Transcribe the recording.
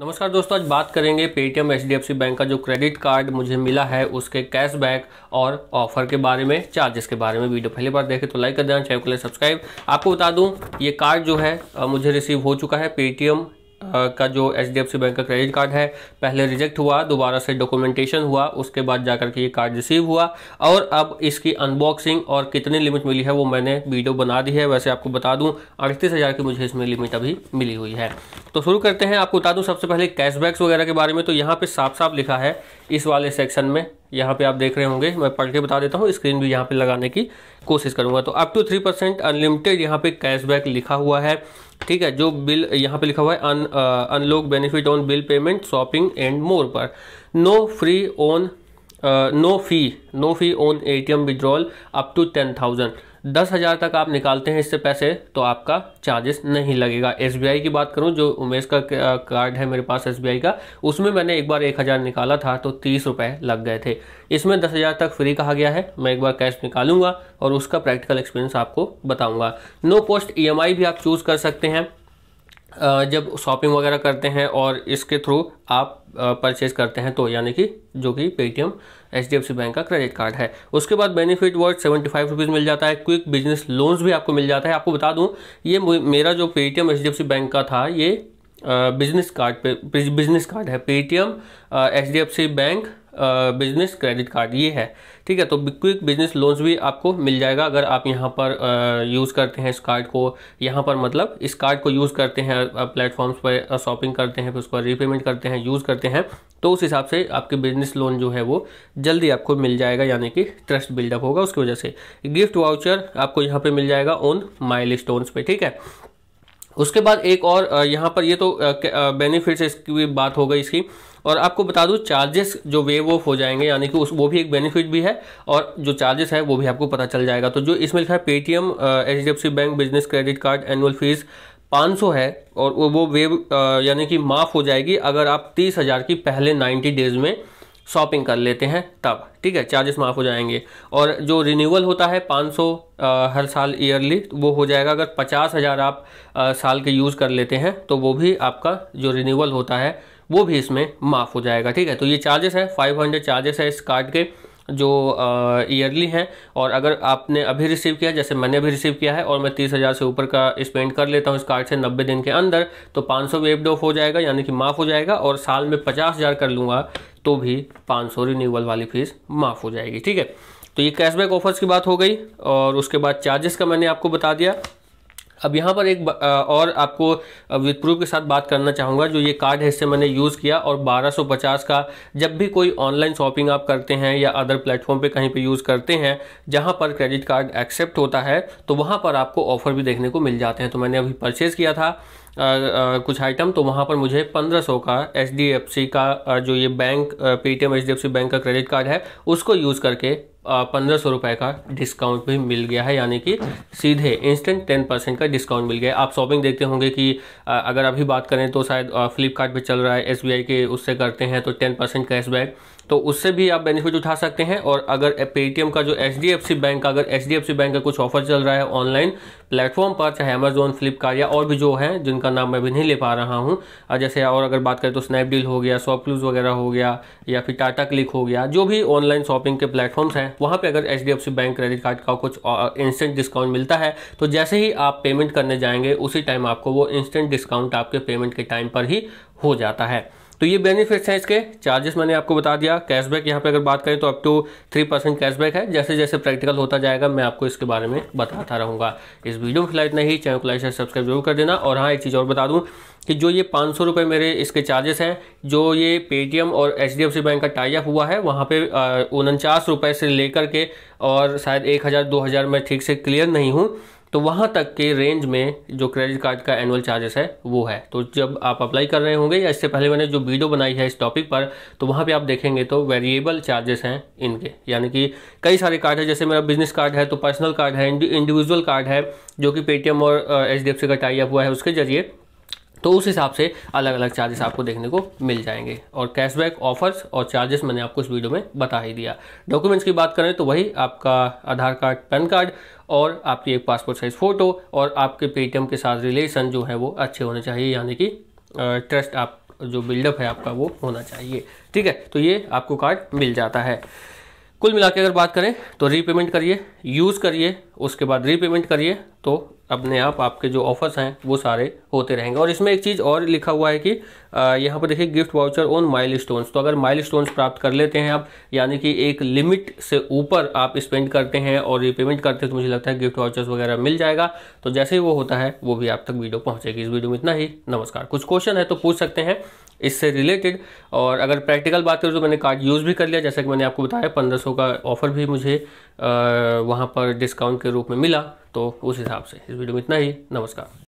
नमस्कार दोस्तों आज बात करेंगे पेटीएम एच बैंक का जो क्रेडिट कार्ड मुझे मिला है उसके कैशबैक और ऑफर के बारे में चार्जेस के बारे में वीडियो पहली बार देखें तो लाइक कर देना चैनल को सब्सक्राइब आपको बता दूं ये कार्ड जो है मुझे रिसीव हो चुका है पेटीएम का जो H D F C bank का क्रेडिट कार्ड है पहले रिजेक्ट हुआ दोबारा से डॉक्यूमेंटेशन हुआ उसके बाद जाकर के ये कार्ड रिसीव हुआ और अब इसकी अनबॉक्सिंग और कितनी लिमिट मिली है वो मैंने वीडियो बना दी है वैसे आपको बता दूं अड़तीस हज़ार की मुझे इसमें लिमिट अभी मिली हुई है तो शुरू करते हैं आपको बता दूँ सबसे पहले कैशबैक्स वगैरह के बारे में तो यहाँ पर साफ साफ लिखा है इस वाले सेक्शन में यहाँ पे आप देख रहे होंगे मैं पढ़ के बता देता हूँ स्क्रीन भी यहाँ पे लगाने की कोशिश करूँगा तो up to three percent unlimited यहाँ पे कैशबैक लिखा हुआ है ठीक है जो बिल यहाँ पे लिखा हुआ है un unlock benefit on bill payment shopping and more पर no free on no fee no fee on A T M withdrawal up to ten thousand दस हज़ार तक आप निकालते हैं इससे पैसे तो आपका चार्जेस नहीं लगेगा एस की बात करूँ जो उमेश का कार्ड है मेरे पास एस का उसमें मैंने एक बार एक हज़ार निकाला था तो तीस रुपये लग गए थे इसमें दस हज़ार तक फ्री कहा गया है मैं एक बार कैश निकालूंगा और उसका प्रैक्टिकल एक्सपीरियंस आपको बताऊँगा नो पोस्ट ई भी आप चूज़ कर सकते हैं जब शॉपिंग वगैरह करते हैं और इसके थ्रू आप परचेज करते हैं तो यानी कि जो कि Paytm H D F C bank का क्रेडिट कार्ड है उसके बाद benefit word seventy five rupees मिल जाता है क्विक बिजनेस लोन्स भी आपको मिल जाता है आपको बता दूं ये मेरा जो Paytm H D F C bank का था ये बिजनेस कार्ड पे बिजनेस कार्ड है Paytm H D F C bank business credit card ये है ठीक है तो क्विक बिजनेस लोन्स भी आपको मिल जाएगा अगर आप यहाँ पर यूज़ करते हैं इस कार्ड को यहाँ पर मतलब इस कार्ड को यूज़ करते हैं प्लेटफॉर्म्स पर शॉपिंग करते हैं फिर उसको रीपेमेंट करते हैं यूज़ करते हैं तो उस हिसाब से आपके बिजनेस लोन जो है वो जल्दी आपको मिल जाएगा यानी कि ट्रस्ट बिल्डअप होगा उसकी वजह से गिफ्ट वाउचर आपको यहाँ पर मिल जाएगा ऑन माइल पे ठीक है उसके बाद एक और यहाँ पर ये तो बेनिफिट्स इसकी भी बात हो गई इसकी और आपको बता दूँ चार्जेस जो वेव ऑफ हो जाएंगे यानी कि उस वो भी एक बेनिफिट भी है और जो चार्जेस है वो भी आपको पता चल जाएगा तो जो इसमें लिखा है Paytm H D F C bank business credit card annual fees 500 है और वो वेव यानी कि माफ़ हो जाएगी अगर आप तीस हज़ार की पहले नाइन्टी डेज में शॉपिंग कर लेते हैं तब ठीक है चार्जेस माफ़ हो जाएंगे और जो रिन्यूअल होता है 500 आ, हर साल ईयरली वो हो जाएगा अगर पचास हज़ार आप आ, साल के यूज़ कर लेते हैं तो वो भी आपका जो रिन्यूअल होता है वो भी इसमें माफ़ हो जाएगा ठीक है तो ये चार्जेस हैं 500 चार्जेस है इस कार्ड के जो ईयरली हैं और अगर आपने अभी रिसीव किया जैसे मैंने अभी रिसीव किया है और मैं तीस हज़ार से ऊपर का स्पेंड कर लेता हूँ इस कार्ड से नब्बे दिन के अंदर तो पाँच सौ वेब ऑफ हो जाएगा यानी कि माफ़ हो जाएगा और साल में पचास हज़ार कर लूँगा तो भी पाँच सौ रिन्यूअल वाली फीस माफ़ हो जाएगी ठीक है तो ये कैशबैक ऑफर्स की बात हो गई और उसके बाद चार्जेस का मैंने आपको बता दिया अब यहाँ पर एक और आपको विद प्रूफ के साथ बात करना चाहूँगा जो ये कार्ड है इससे मैंने यूज़ किया और 1250 का जब भी कोई ऑनलाइन शॉपिंग आप करते हैं या अदर प्लेटफॉर्म पे कहीं पे यूज़ करते हैं जहाँ पर क्रेडिट कार्ड एक्सेप्ट होता है तो वहाँ पर आपको ऑफ़र भी देखने को मिल जाते हैं तो मैंने अभी परचेज़ किया था आ, आ, कुछ आइटम तो वहाँ पर मुझे सौ का एच का जो ये बैंक पेटीएम एच बैंक का क्रेडिट कार्ड है उसको यूज़ करके पंद्रह सौ रुपये का डिस्काउंट भी मिल गया है यानी कि सीधे इंस्टेंट टेन परसेंट का डिस्काउंट मिल गया है आप शॉपिंग देखते होंगे कि अगर अभी बात करें तो शायद फ्लिपकार्ट पे चल रहा है एस के उससे करते हैं तो टेन परसेंट कैशबैक तो उससे भी आप बेनिफिट उठा सकते हैं और अगर पेटीएम का जो एच बैंक का अगर एच बैंक का कुछ ऑफर चल रहा है ऑनलाइन प्लेटफॉर्म पर चाहे अमेजोन फ्लिपकार्ट या और भी जो हैं जिनका नाम मैं भी नहीं ले पा रहा हूँ जैसे और अगर बात करें तो स्नैपडील हो गया शॉपक्लूज वगैरह हो गया या फिर टाटा क्लिक हो गया जो भी ऑनलाइन शॉपिंग के प्लेटफॉर्म्स हैं वहाँ पर अगर एच बैंक क्रेडिट कार्ड का कुछ इंस्टेंट डिस्काउंट मिलता है तो जैसे ही आप पेमेंट करने जाएंगे उसी टाइम आपको वो इंस्टेंट डिस्काउंट आपके पेमेंट के टाइम पर ही हो जाता है तो ये बेनिफिट्स हैं इसके चार्जेस मैंने आपको बता दिया कैशबैक यहाँ पे अगर बात करें तो up to three percent cashback है जैसे जैसे प्रैक्टिकल होता जाएगा मैं आपको इसके बारे में बताता रहूँगा इस वीडियो को फिलहाल इतना ही चैनल को लाइक शेयर सब्सक्राइब जरूर कर देना और हाँ एक चीज़ और बता दूँ कि जो ये पाँच सौ रुपये मेरे इसके चार्जेस हैं जो ये पेटीएम और H D F C bank का टाइप हुआ है वहाँ पे उनचास रुपये से लेकर के और शायद एक हज़ार दो हज़ार मैं ठीक से क्लियर नहीं हूँ तो वहाँ तक के रेंज में जो क्रेडिट कार्ड का एनुअल चार्जेस है वो है तो जब आप अप्लाई कर रहे होंगे या इससे पहले मैंने जो वीडियो बनाई है इस टॉपिक पर तो वहाँ पे आप देखेंगे तो वेरिएबल चार्जेस हैं इनके यानी कि कई सारे कार्ड है जैसे मेरा बिजनेस कार्ड है तो पर्सनल कार्ड है इंडिविजुअल कार्ड है जो कि पेटीएम और एच का टाइप हुआ है उसके जरिए तो उस हिसाब से अलग अलग चार्जेस आपको देखने को मिल जाएंगे और कैशबैक ऑफर्स और चार्जेस मैंने आपको इस वीडियो में बता ही दिया डॉक्यूमेंट्स की बात करें तो वही आपका आधार कार्ड पैन कार्ड और आपकी एक पासपोर्ट साइज़ फ़ोटो और आपके पेटीएम के साथ रिलेशन जो है वो अच्छे होने चाहिए यानी कि ट्रस्ट आप जो बिल्डअप है आपका वो होना चाहिए ठीक है तो ये आपको कार्ड मिल जाता है कुल मिला के अगर बात करें तो रीपेमेंट करिए यूज़ करिए उसके बाद रीपेमेंट करिए तो अपने आप आपके जो ऑफर्स हैं वो सारे होते रहेंगे और इसमें एक चीज़ और लिखा हुआ है कि यहाँ पर देखिए गिफ्ट वाउचर ऑन माइल तो अगर माइल प्राप्त कर लेते हैं आप यानी कि एक लिमिट से ऊपर आप स्पेंड करते हैं और रिपेमेंट करते हैं तो मुझे लगता है गिफ्ट वाउचर्स वगैरह मिल जाएगा तो जैसे ही वो होता है वो भी आप तक वीडियो पहुँचेगी इस वीडियो में इतना ही नमस्कार कुछ क्वेश्चन है तो पूछ सकते हैं इससे रिलेटेड और अगर प्रैक्टिकल बात करें तो मैंने कार्ड यूज़ भी कर लिया जैसा कि मैंने आपको बताया पंद्रह का ऑफ़र भी मुझे वहाँ पर डिस्काउंट के रूप में मिला तो उस हिसाब से इस वीडियो में इतना ही नमस्कार